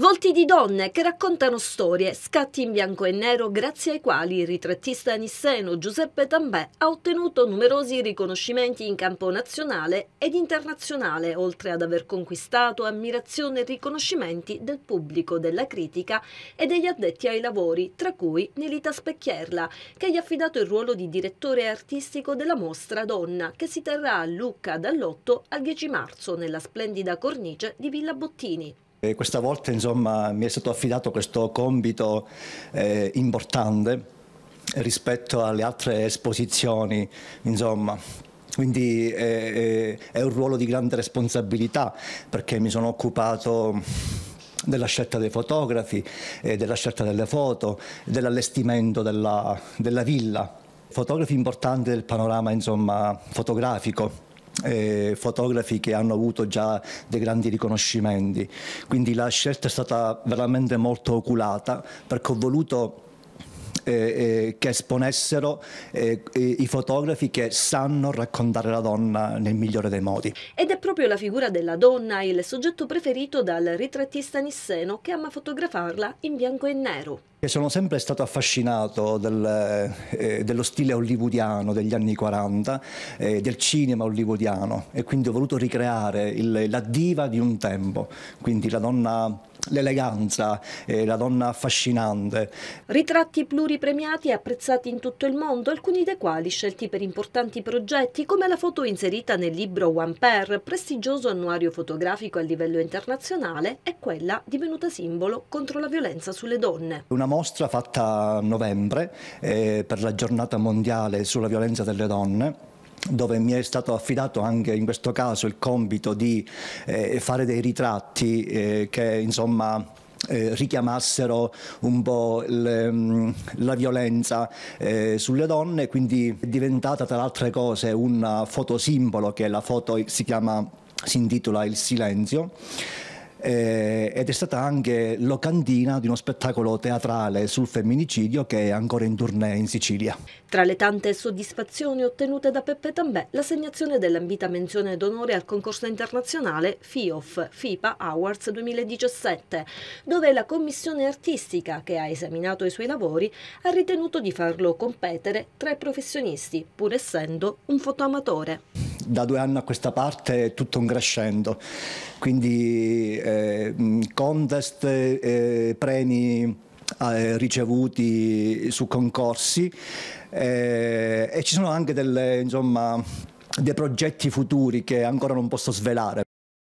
Volti di donne che raccontano storie, scatti in bianco e nero grazie ai quali il ritrattista nisseno Giuseppe Tambè ha ottenuto numerosi riconoscimenti in campo nazionale ed internazionale, oltre ad aver conquistato ammirazione e riconoscimenti del pubblico, della critica e degli addetti ai lavori, tra cui Nelita Specchierla, che gli ha affidato il ruolo di direttore artistico della mostra Donna, che si terrà a Lucca dall'8 al 10 marzo nella splendida cornice di Villa Bottini. E questa volta insomma, mi è stato affidato questo compito eh, importante rispetto alle altre esposizioni, insomma. Quindi eh, eh è un ruolo di grande responsabilità perché mi sono occupato della scelta dei fotografi, eh, della scelta delle foto, dell'allestimento della, della villa. Fotografi importanti del panorama insomma, fotografico eh, fotografi che hanno avuto già dei grandi riconoscimenti. Quindi la scelta è stata veramente molto oculata perché ho voluto eh, eh, che esponessero eh, i fotografi che sanno raccontare la donna nel migliore dei modi. Ed è proprio la figura della donna il soggetto preferito dal ritrattista Nisseno che ama fotografarla in bianco e nero che sono sempre stato affascinato del, eh, eh dello stile hollywoodiano degli anni 40, eh, del cinema hollywoodiano e quindi ho voluto ricreare il, la diva di un tempo, quindi la donna l'eleganza, eh, la donna affascinante. Ritratti pluripremiati e apprezzati in tutto il mondo, alcuni dei quali scelti per importanti progetti come la foto inserita nel libro One Pair, prestigioso annuario fotografico a livello internazionale, e quella divenuta simbolo contro la violenza sulle donne. Una mostra fatta a novembre eh, per la giornata mondiale sulla violenza delle donne dove mi è stato affidato anche in questo caso il compito di eh, fare dei ritratti eh, che insomma eh, richiamassero un po' le, mm, la violenza eh, sulle donne, quindi è diventata tra le altre cose un fotosimbolo che la foto si chiama si intitola Il silenzio eh, ed è stata anche locandina di uno spettacolo teatrale sul femminicidio che è ancora in tournée in Sicilia. Tra le tante soddisfazioni ottenute da Peppe Tambè, l'assegnazione dell'ambita menzione d'onore al concorso internazionale FIOF FIPA Awards 2017, dove la commissione artistica che ha esaminato i suoi lavori ha ritenuto di farlo competere tra i professionisti, pur essendo un fotoamatore da due anni a questa parte è tutto un crescendo, quindi eh, mm, contest, eh, premi eh, ricevuti su concorsi eh, e ci sono anche delle, insomma, dei progetti futuri che ancora non posso svelare.